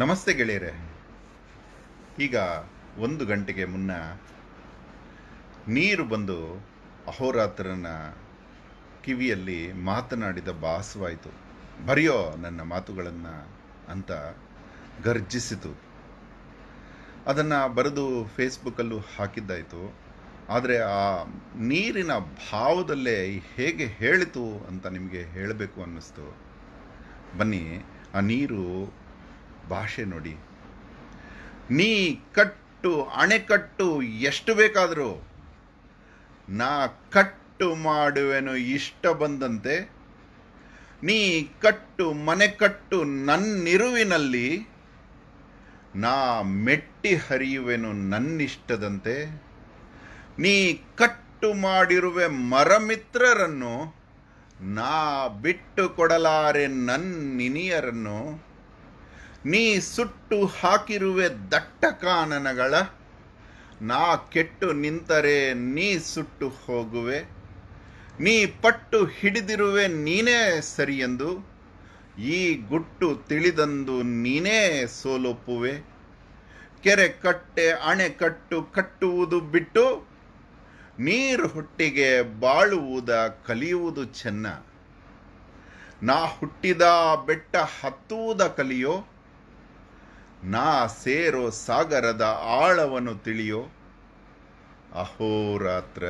ನಮಸ್ತೆ ಗೆಳೆಯರೆ ಈಗ ಒಂದು ಗಂಟೆಗೆ ಮುನ್ನ ನೀರು ಬಂದು ಅಹೋರಾತ್ರನ ಕಿವಿಯಲ್ಲಿ ಮಾತನಾಡಿದ ಭಾಸವಾಯಿತು ಬರೆಯೋ ನನ್ನ ಮಾತುಗಳನ್ನು ಅಂತ ಗರ್ಜಿಸಿತು ಅದನ್ನು ಬರೆದು ಫೇಸ್ಬುಕ್ಕಲ್ಲೂ ಹಾಕಿದ್ದಾಯಿತು ಆದರೆ ಆ ನೀರಿನ ಭಾವದಲ್ಲೇ ಹೇಗೆ ಹೇಳಿತು ಅಂತ ನಿಮಗೆ ಹೇಳಬೇಕು ಅನ್ನಿಸ್ತು ಬನ್ನಿ ಆ ನೀರು ಭಾಷೆ ನೋಡಿ ನೀ ಕಟ್ಟು ಅಣೆಕಟ್ಟು ಎಷ್ಟು ಬೇಕಾದರೂ ನಾ ಕಟ್ಟು ಮಾಡುವೆನು ಇಷ್ಟ ಬಂದಂತೆ ನೀ ಕಟ್ಟು ಮನೆ ಕಟ್ಟು ನನ್ನಿರುವಿನಲ್ಲಿ ನಾ ಮೆಟ್ಟಿ ಹರಿಯುವೆನು ನನ್ನಿಷ್ಟದಂತೆ ನೀ ಕಟ್ಟು ಮಾಡಿರುವೆ ಮರಮಿತ್ರರನ್ನು ನಾ ಬಿಟ್ಟು ಕೊಡಲಾರೆ ನನ್ನಿನಿಯರನ್ನು ನೀ ಸುಟ್ಟು ಹಾಕಿರುವೆ ದಟ್ಟ ಕಾನನಗಳ ನಾ ಕೆಟ್ಟು ನಿಂತರೆ ನೀ ಸುಟ್ಟು ಹೋಗುವೆ ನೀ ಪಟ್ಟು ಹಿಡಿದಿರುವೆ ನೀನೇ ಸರಿಯೆಂದು ಈ ಗುಟ್ಟು ತಿಳಿದಂದು ನೀನೇ ಸೋಲೊಪ್ಪುವೆ ಕೆರೆ ಕಟ್ಟೆ ಕಟ್ಟು ಕಟ್ಟುವುದು ಬಿಟ್ಟು ನೀರು ಹುಟ್ಟಿಗೆ ಬಾಳುವುದ ಕಲಿಯುವುದು ಚೆನ್ನ ನಾ ಹುಟ್ಟಿದ ಬೆಟ್ಟ ಹತ್ತುವುದ ಕಲಿಯೋ ನಾ ಸೇರೋ ಸಾಗರದ ಆಳವನ್ನು ತಿಳಿಯೋ ಅಹೋರಾತ್ರ